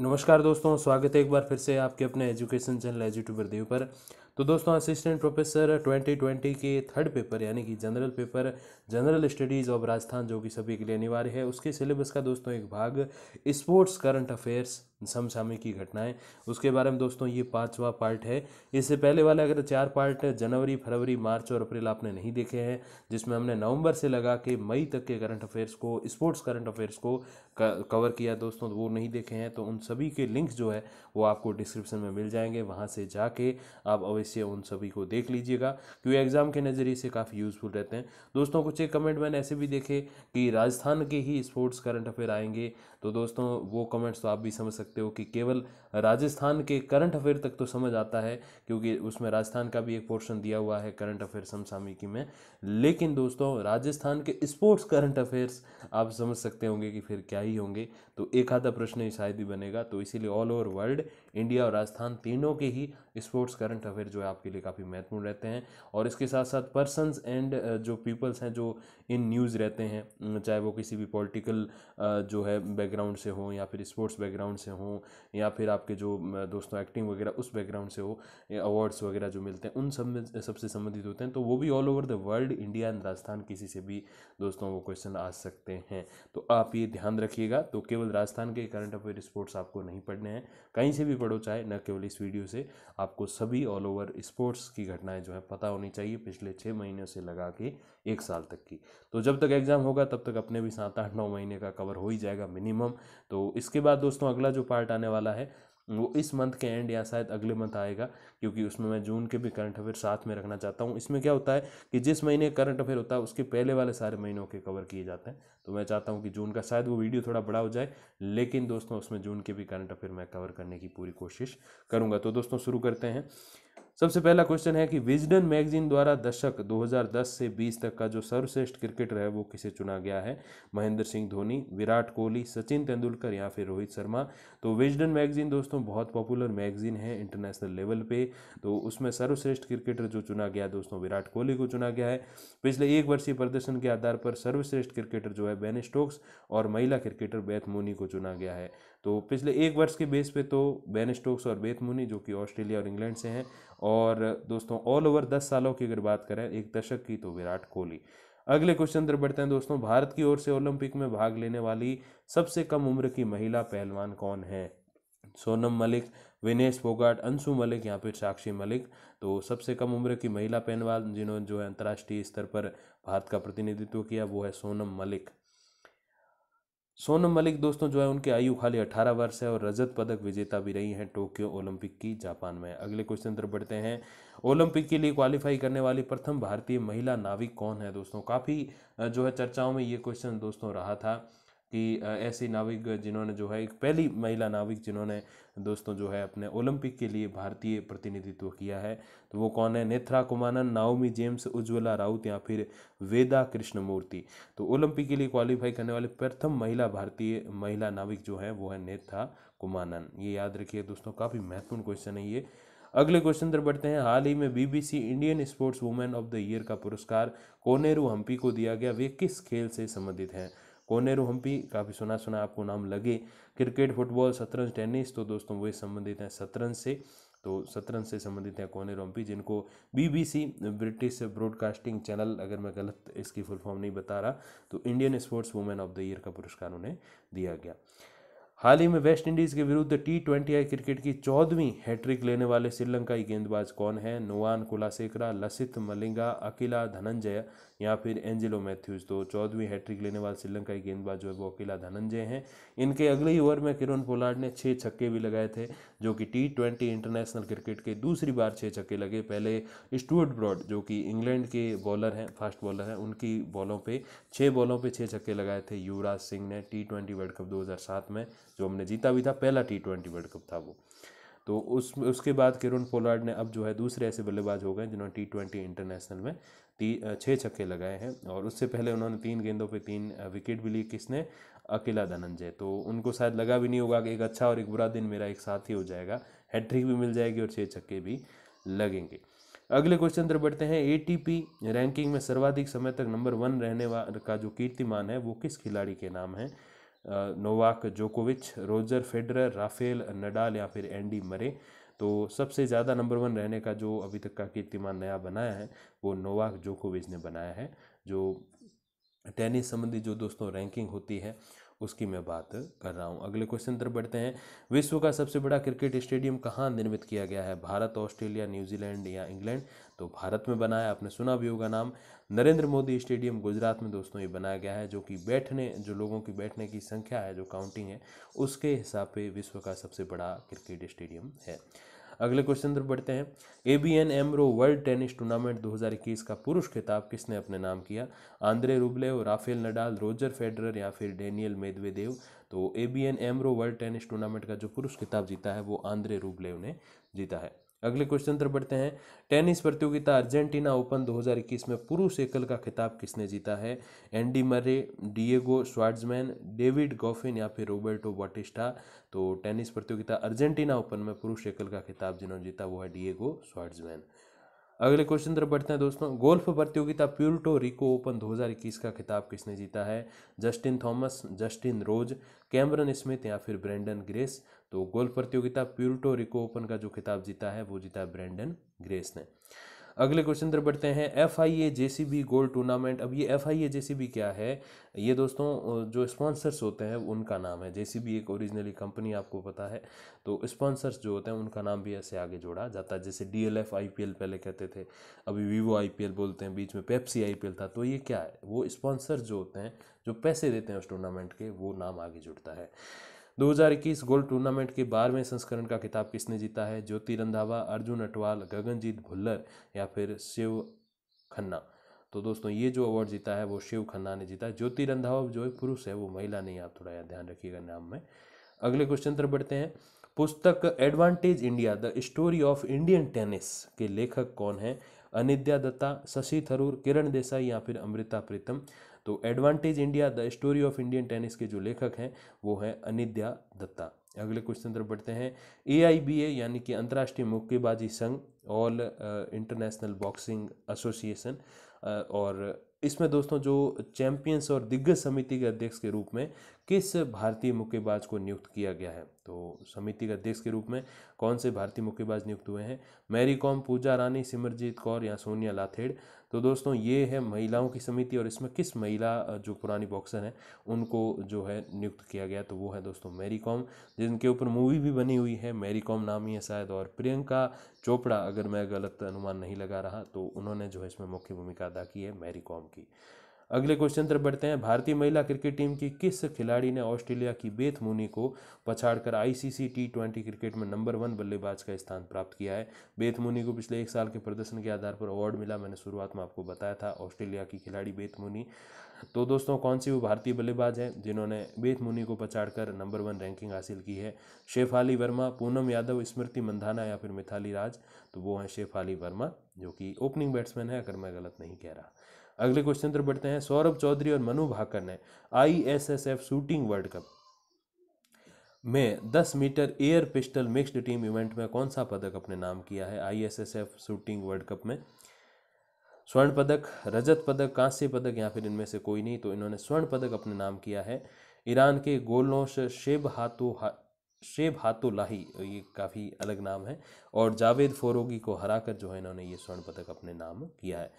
नमस्कार दोस्तों स्वागत है एक बार फिर से आपके अपने एजुकेशन चैनल एजुट्यूबर देव पर तो दोस्तों असिस्टेंट प्रोफेसर 2020 के थर्ड पेपर यानी कि general paper general studies of Rajasthan जो कि सभी के लिए अनिवार्य है उसके सिलेबस का दोस्तों एक भाग स्पोर्ट्स करंट अफेयर्स समसामयिक की घटनाएं उसके बारे में दोस्तों ये पांचवा पार्ट है इससे पहले वाले अगर चार पार्ट जनवरी फरवरी मार्च और अप्रैल आपने नहीं देखे हैं जिसमें हमने नवंबर से लगा के मई तक के करंट अफेयर्स को स्पोर्ट्स करंट अफेयर्स को कवर किया दोस्तों वो नहीं देखे हैं तो उन सभी के लिंक्स जो है वो आपको डिस्क्रिप्शन में मिल जाएंगे वहाँ से जाके आप अवश्य उन सभी को देख लीजिएगा क्योंकि एग्ज़ाम के नज़रिए से काफ़ी यूज़फुल रहते हैं दोस्तों कुछ एक कमेंट मैंने ऐसे भी देखे कि राजस्थान के ही स्पोर्ट्स करंट अफेयर आएंगे तो दोस्तों वो कमेंट्स तो आप भी समझ सकते हो कि केवल राजस्थान के करंट अफेयर तक तो समझ आता है क्योंकि उसमें राजस्थान का भी एक पोर्शन दिया हुआ है करंट अफेयर समसामयिकी में लेकिन दोस्तों राजस्थान के स्पोर्ट्स करंट अफेयर्स आप समझ सकते होंगे कि फिर क्या ही होंगे तो एक आधा प्रश्न ही शायद ही बनेगा तो इसीलिए ऑल ओवर वर्ल्ड इंडिया और राजस्थान तीनों के ही स्पोर्ट्स करंट अफेयर जो है आपके लिए काफ़ी महत्वपूर्ण रहते हैं और इसके साथ साथ पर्सनस एंड जो पीपल्स हैं जो इन न्यूज़ रहते हैं चाहे वो किसी भी पॉलिटिकल जो है बैकग्राउंड से हो या फिर स्पोर्ट्स बैकग्राउंड से हों या फिर आपके जो दोस्तों एक्टिंग वगैरह उस बैकग्राउंड से हो अवार्ड्स वगैरह जो मिलते हैं उन सब में सबसे संबंधित होते हैं तो वो भी all over the world India and Rajasthan किसी से भी दोस्तों वो क्वेश्चन आ सकते हैं तो आप ये ध्यान रखिएगा तो केवल राजस्थान के करंट अफेयर स्पोर्ट्स आपको नहीं पढ़ने हैं कहीं से भी पढ़ो चाहे न केवल इस वीडियो से आपको सभी ऑल ओवर पर स्पोर्ट्स की घटनाएं जो है पता होनी चाहिए पिछले छः महीने से लगा के एक साल तक की तो जब तक एग्ज़ाम होगा तब तक अपने भी सात आठ नौ महीने का कवर हो ही जाएगा मिनिमम तो इसके बाद दोस्तों अगला जो पार्ट आने वाला है वो इस मंथ के एंड या शायद अगले मंथ आएगा क्योंकि उसमें मैं जून के भी करंट अफेयर साथ में रखना चाहता हूँ इसमें क्या होता है कि जिस महीने करंट अफेयर होता है उसके पहले वाले सारे महीनों के कवर किए जाते हैं तो मैं चाहता हूँ कि जून का शायद वो वीडियो थोड़ा बड़ा हो जाए लेकिन दोस्तों उसमें जून के भी करंट अफेयर मैं कवर करने की पूरी कोशिश करूँगा तो दोस्तों शुरू करते हैं सबसे पहला क्वेश्चन है कि विजडन मैगजीन द्वारा दशक 2010 से 20 तक का जो सर्वश्रेष्ठ क्रिकेटर है वो किसे चुना गया है महेंद्र सिंह धोनी विराट कोहली सचिन तेंदुलकर या फिर रोहित शर्मा तो विजडन मैगजीन दोस्तों बहुत पॉपुलर मैगजीन है इंटरनेशनल लेवल पे तो उसमें सर्वश्रेष्ठ क्रिकेटर जो चुना गया दोस्तों विराट कोहली को चुना गया है पिछले एक वर्षीय प्रदर्शन के आधार पर सर्वश्रेष्ठ क्रिकेटर जो है बेन स्टोक्स और महिला क्रिकेटर बैथ मोनी को चुना गया है तो पिछले एक वर्ष के बेस पे तो बैन स्टोक्स और बेथ मुनी जो कि ऑस्ट्रेलिया और इंग्लैंड से हैं और दोस्तों ऑल ओवर दस सालों की अगर बात करें एक दशक की तो विराट कोहली अगले क्वेश्चन तरफ बढ़ते हैं दोस्तों भारत की ओर से ओलंपिक में भाग लेने वाली सबसे कम उम्र की महिला पहलवान कौन है सोनम मलिक विनेश फोगाट अंशु मलिक या फिर साक्षी मलिक तो सबसे कम उम्र की महिला पहलवान जिन्होंने जो है अंतर्राष्ट्रीय स्तर पर भारत का प्रतिनिधित्व किया वो है सोनम मलिक सोनम मलिक दोस्तों जो है उनकी आयु खाली 18 वर्ष है और रजत पदक विजेता भी रही हैं टोक्यो ओलंपिक की जापान में अगले क्वेश्चन तरफ बढ़ते हैं ओलंपिक के लिए क्वालिफाई करने वाली प्रथम भारतीय महिला नाविक कौन है दोस्तों काफ़ी जो है चर्चाओं में ये क्वेश्चन दोस्तों रहा था कि ऐसे नाविक जिन्होंने जो है एक पहली महिला नाविक जिन्होंने दोस्तों जो है अपने ओलंपिक के लिए भारतीय प्रतिनिधित्व किया है तो वो कौन है नेथ्रा कुमानन नाओमी जेम्स उज्ज्वला राउत या फिर वेदा कृष्णमूर्ति तो ओलंपिक के लिए क्वालिफाई करने वाले प्रथम महिला भारतीय महिला नाविक जो है वो है नेथ्रा कुमानन ये याद रखिए दोस्तों काफ़ी महत्वपूर्ण क्वेश्चन है ये अगले क्वेश्चन तरफ बढ़ते हैं हाल ही में BBC Indian sports women of the year का पुरस्कार कोनेरू हम्पी को दिया गया वे किस खेल से संबंधित हैं कोनेरू हम्पी काफ़ी सुना सुना आपको नाम लगे क्रिकेट फुटबॉल शतरंज टेनिस तो दोस्तों वही संबंधित हैं शतरंज से तो शतरंज से संबंधित हैं कोने रोम्पी जिनको बीबीसी ब्रिटिश ब्रॉडकास्टिंग चैनल अगर मैं गलत इसकी फुल फॉर्म नहीं बता रहा तो Indian sports women of the year का पुरस्कार उन्हें दिया गया हाल ही में वेस्ट इंडीज़ के विरुद्ध टी ट्वेंटी क्रिकेट की चौदहवीं हैट्रिक लेने वाले श्रीलंकाई गेंदबाज कौन है नोवान कुलासेकरा लसित मलिंगा अकेला धनंजय या फिर एंजिलो मैथ्यूज तो चौदहवीं हैट्रिक लेने वाले श्रीलंकाई गेंदबाज जो है वो अकेला धनंजय हैं इनके अगले ही ओवर में किरण पोलार्ड ने छः छक्के भी लगाए थे जो कि टी ट्वेंटी इंटरनेशनल क्रिकेट के दूसरी बार छः छक्के लगे पहले स्टूअर्ट ब्रॉड जो कि इंग्लैंड के बॉलर हैं फास्ट बॉलर हैं उनकी बॉलों पर छः बॉलों पर छः छक्के लगाए थे युवराज सिंह ने टी ट्वेंटी वर्ल्ड कप दो में जो हमने जीता भी था पहला टी ट्वेंटी वर्ल्ड कप था वो तो उस उसके बाद किरण पोलार्ड ने अब जो है दूसरे ऐसे बल्लेबाज हो गए जिन्होंने टी ट्वेंटी इंटरनेशनल में टी छः छक्के लगाए हैं और उससे पहले उन्होंने तीन गेंदों पे तीन विकेट भी लिए किसने अकेला धनंजय तो उनको शायद लगा भी नहीं होगा कि एक अच्छा और एक बुरा दिन मेरा एक साथ ही हो जाएगा हैट्रिक भी मिल जाएगी और छः छक्के भी लगेंगे अगले क्वेश्चन तरफ बढ़ते हैं ए रैंकिंग में सर्वाधिक समय तक नंबर वन रहने का जो कीर्तिमान है वो किस खिलाड़ी के नाम है नोवाक जोकोविच रोजर फेडरर राफेल नडाल या फिर एंडी मरे तो सबसे ज़्यादा नंबर वन रहने का जो अभी तक का कीर्तिमान नया बनाया है वो नोवाक जोकोविच ने बनाया है जो टेनिस संबंधी जो दोस्तों रैंकिंग होती है उसकी मैं बात कर रहा हूँ अगले क्वेश्चन तरफ बढ़ते हैं विश्व का सबसे बड़ा क्रिकेट स्टेडियम कहाँ निर्मित किया गया है भारत ऑस्ट्रेलिया न्यूजीलैंड या इंग्लैंड तो भारत में बनाया आपने सुना भी होगा नाम नरेंद्र मोदी स्टेडियम गुजरात में दोस्तों ये बनाया गया है जो कि बैठने जो लोगों की बैठने की संख्या है जो काउंटिंग है उसके हिसाब पे विश्व का सबसे बड़ा क्रिकेट स्टेडियम है अगले क्वेश्चन तरफ बढ़ते हैं A B N AMRO world tennis tournament 2021 का पुरुष खिताब किसने अपने नाम किया Andrey Rublev Rafael Nadal Roger Federer या फिर डेनियल मेदवेदेव तो A B N AMRO world tennis tournament का जो पुरुष खिताब जीता है वो आंद्रे रूबलेव ने जीता है अगले क्वेश्चन तरफ बढ़ते हैं टेनिस प्रतियोगिता अर्जेंटीना ओपन 2021 में पुरुष एकल का खिताब किसने जीता है Andy Murray Diego स्वाड्समैन David Goffin या फिर रोबर्टो बॉटिस्टा तो टेनिस प्रतियोगिता अर्जेंटीना ओपन में पुरुष एकल का खिताब जिन्होंने जीता वो है डिएगो स्वाड्समैन अगले क्वेश्चन तरफ बढ़ते हैं दोस्तों गोल्फ प्रतियोगिता प्यूल्टो रिको ओपन 2021 का खिताब किसने जीता है Justin Thomas Justin Rose Cameron Smith या फिर ब्रेंडन ग्रेस तो गोल्फ प्रतियोगिता प्यूल्टो रिको ओपन का जो खिताब जीता है वो जीता है ब्रेंडन ग्रेस ने अगले क्वेश्चन तरफ बढ़ते हैं F I A J C B gold tournament अब ये F I A J C B क्या है ये दोस्तों जो स्पॉन्सर्स होते हैं उनका नाम है जे सी बी एक ओरिजिनली कंपनी आपको पता है तो स्पॉन्सर्स जो होते हैं उनका नाम भी ऐसे आगे जोड़ा जाता है जैसे D L F I P L पहले कहते थे अभी वीवो आई पी एल बोलते हैं बीच में पेप्सी आई पी एल था तो ये क्या है वो स्पॉन्सर्स जो होते हैं जो पैसे देते हैं उस टूर्नामेंट के वो नाम आगे जुड़ता है 2021 गोल्ड टूर्नामेंट के बारहवें संस्करण का खिताब किसने जीता है ज्योति रंधावा अर्जुन अटवाल गगनजीत भुल्लर या फिर शिव खन्ना तो दोस्तों ये जो अवार्ड जीता है वो शिव खन्ना ने जीता है ज्योति रंधावा जो पुरुष है वो महिला नहीं आप थोड़ा ध्यान रखिएगा नाम में अगले क्वेश्चन तरफ बढ़ते हैं पुस्तक advantage India the story of Indian tennis के लेखक कौन हैं अनिद्या दत्ता शशि थरूर किरण देसाई या फिर अमृता प्रीतम तो advantage India the story of Indian tennis के जो लेखक हैं वो हैं अनिद्या दत्ता अगले क्वेश्चन तरफ बढ़ते हैं ए आई बी ए यानी कि अंतर्राष्ट्रीय मुक्केबाजी संघ ऑल इंटरनेशनल बॉक्सिंग एसोसिएशन और इसमें दोस्तों जो चैंपियंस और दिग्गज समिति के अध्यक्ष के रूप में किस भारतीय मुक्केबाज को नियुक्त किया गया है तो समिति के अध्यक्ष के रूप में कौन से भारतीय मुक्केबाज नियुक्त हुए हैं मैरी कॉम पूजा रानी सिमरजीत कौर या सोनिया लाथेड़ तो दोस्तों ये है महिलाओं की समिति और इसमें किस महिला जो पुरानी बॉक्सर हैं उनको जो है नियुक्त किया गया तो वो है दोस्तों मैरी कॉम जिनके ऊपर मूवी भी बनी हुई है मैरी कॉम नाम ही है शायद और प्रियंका चोपड़ा अगर मैं गलत अनुमान नहीं लगा रहा तो उन्होंने जो है इसमें मुख्य भूमिका अदा की है मैरी कॉम की अगले क्वेश्चन तरफ बढ़ते हैं भारतीय महिला क्रिकेट टीम की किस खिलाड़ी ने ऑस्ट्रेलिया की बेथ मुनी को पछाड़कर आईसीसी टी ट्वेंटी क्रिकेट में नंबर वन बल्लेबाज का स्थान प्राप्त किया है बेथ मुनी को पिछले एक साल के प्रदर्शन के आधार पर अवार्ड मिला मैंने शुरुआत में आपको बताया था ऑस्ट्रेलिया की खिलाड़ी बेथ मुनी तो दोस्तों कौन सी वो भारतीय बल्लेबाज हैं जिन्होंने बेथ मुनी को पछाड़कर नंबर वन रैंकिंग हासिल की है शेफ अली वर्मा पूनम यादव स्मृति मंधाना या फिर मिथाली राज तो वो हैं शेफ अली वर्मा जो कि ओपनिंग बैट्समैन है अगर मैं गलत नहीं कह रहा अगले क्वेश्चन तरफ बढ़ते हैं सौरभ चौधरी और मनु भाकर ने I S S F shooting world cup में 10 metre air pistol mixed team event में कौन सा पदक अपने नाम किया है I S S F shooting world cup में स्वर्ण पदक रजत पदक कांस्य पदक या फिर इनमें से कोई नहीं तो इन्होंने स्वर्ण पदक अपने नाम किया है ईरान के गोलनोश शेब हाथो हा शेब हाथो लाही ये काफ़ी अलग नाम है और जावेद फोरोगी को हराकर जो है इन्होंने ये स्वर्ण पदक अपने नाम किया है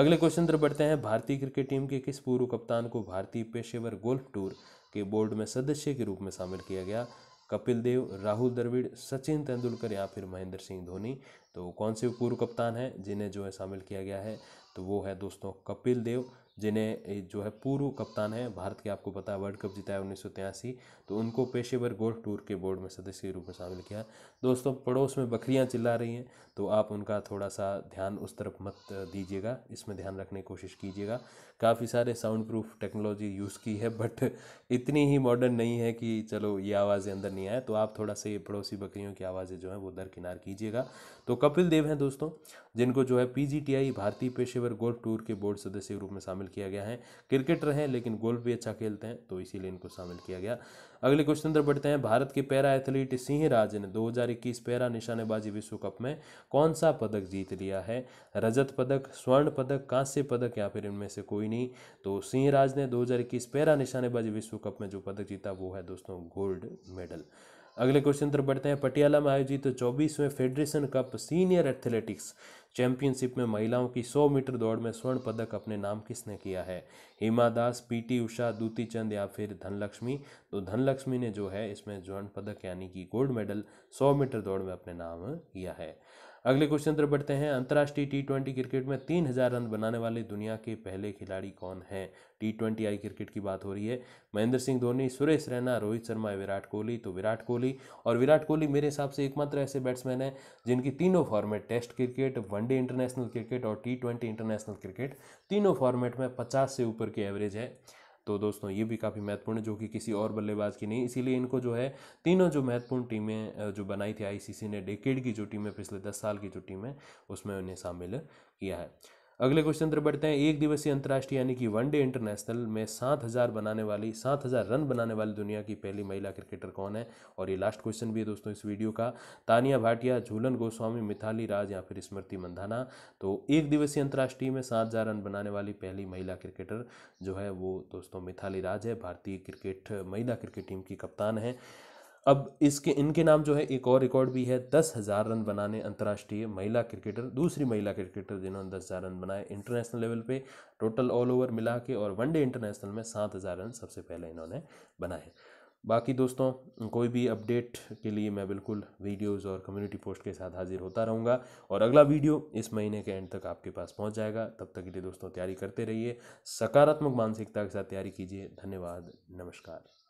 अगले क्वेश्चन तरफ बढ़ते हैं भारतीय क्रिकेट टीम के किस पूर्व कप्तान को भारतीय पेशेवर गोल्फ टूर के बोर्ड में सदस्य के रूप में शामिल किया गया कपिल देव राहुल द्रविड़ सचिन तेंदुलकर या फिर महेंद्र सिंह धोनी तो कौन से पूर्व कप्तान हैं जिन्हें जो है शामिल किया गया है तो वो है दोस्तों कपिल देव जिन्हें जो है पूर्व कप्तान है भारत के आपको पता है वर्ल्ड कप जीता है उन्नीस तो उनको पेशेवर गोल्फ टूर के बोर्ड में सदस्य के रूप में शामिल किया दोस्तों पड़ोस में बकरियाँ चिल्ला रही हैं तो आप उनका थोड़ा सा ध्यान उस तरफ मत दीजिएगा इसमें ध्यान रखने की कोशिश कीजिएगा काफ़ी सारे साउंड प्रूफ टेक्नोलॉजी यूज़ की है बट इतनी ही मॉडर्न नहीं है कि चलो ये आवाज़ें अंदर नहीं आए तो आप थोड़ा सा ये पड़ोसी बकरियों की आवाज़ें जो हैं वो दरकिनार कीजिएगा तो कपिल देव हैं दोस्तों जिनको जो है पीजीटीआई भारतीय पेशेवर गोल्फ टूर के बोर्ड सदस्य के रूप में शामिल किया गया है क्रिकेटर हैं लेकिन गोल्फ भी अच्छा खेलते हैं तो इसीलिए इनको शामिल किया गया अगले क्वेश्चन अंदर बढ़ते हैं भारत के पैरा एथलीट सिंह राज ने 2021 पैरा निशानेबाजी विश्व कप में कौन सा पदक जीत लिया है रजत पदक स्वर्ण पदक कांस्य पदक या फिर इनमें से कोई नहीं तो सिंह राज ने 2021 पैरा निशानेबाजी विश्व कप में जो पदक जीता वो है दोस्तों गोल्ड मेडल अगले क्वेश्चन तरफ बढ़ते हैं पटियाला में आयोजित चौबीसवें federation cup senior athletics championship में महिलाओं की 100 मीटर दौड़ में स्वर्ण पदक अपने नाम किसने किया है हिमा दास टी उषा दूती चंद या फिर धनलक्ष्मी तो धनलक्ष्मी ने जो है इसमें स्वर्ण पदक यानी कि गोल्ड मेडल 100 मीटर दौड़ में अपने नाम किया है अगले क्वेश्चन तरफ बढ़ते हैं अंतर्राष्ट्रीय टी ट्वेंटी क्रिकेट में तीन हज़ार रन बनाने वाले दुनिया के पहले खिलाड़ी कौन हैं टी ट्वेंटी आई क्रिकेट की बात हो रही है महेंद्र सिंह धोनी सुरेश रैना रोहित शर्मा विराट कोहली तो विराट कोहली और विराट कोहली मेरे हिसाब से एकमात्र ऐसे बैट्समैन हैं जिनकी तीनों format test cricket one day international cricket और टी ट्वेंटी इंटरनेशनल क्रिकेट तीनों फॉर्मेट में पचास से ऊपर की एवरेज है तो दोस्तों ये भी काफ़ी महत्वपूर्ण जो कि किसी और बल्लेबाज की नहीं इसीलिए इनको जो है तीनों जो महत्वपूर्ण टीमें जो बनाई थी आईसीसी ने डेकेड की जो टीमें पिछले दस साल की जो टीमें उसमें उन्हें शामिल किया है अगले क्वेश्चन तरफ बढ़ते हैं एक दिवसीय अंतर्राष्ट्रीय यानी कि वनडे इंटरनेशनल में सात हज़ार बनाने वाली सात हज़ार रन बनाने वाली दुनिया की पहली महिला क्रिकेटर कौन है और ये लास्ट क्वेश्चन भी है दोस्तों इस वीडियो का तानिया भाटिया झूलन गोस्वामी मिथाली राज या फिर स्मृति मंधाना तो एक दिवसीय अंतर्राष्ट्रीय में सात हज़ार रन बनाने वाली पहली महिला क्रिकेटर जो है वो दोस्तों मिथाली राज है भारतीय क्रिकेट महिला क्रिकेट टीम की कप्तान है अब इसके इनके नाम जो है एक और रिकॉर्ड भी है दस हज़ार रन बनाने अंतर्राष्ट्रीय महिला क्रिकेटर दूसरी महिला क्रिकेटर जिन्होंने दस हज़ार रन बनाए इंटरनेशनल लेवल पे टोटल ऑल ओवर मिला के और वनडे इंटरनेशनल में सात हज़ार रन सबसे पहले इन्होंने बनाए बाकी दोस्तों कोई भी अपडेट के लिए मैं बिल्कुल वीडियोज़ और कम्युनिटी पोस्ट के साथ हाजिर होता रहूँगा और अगला वीडियो इस महीने के एंड तक आपके पास पहुँच जाएगा तब तक के लिए दोस्तों तैयारी करते रहिए सकारात्मक मानसिकता के साथ तैयारी कीजिए धन्यवाद नमस्कार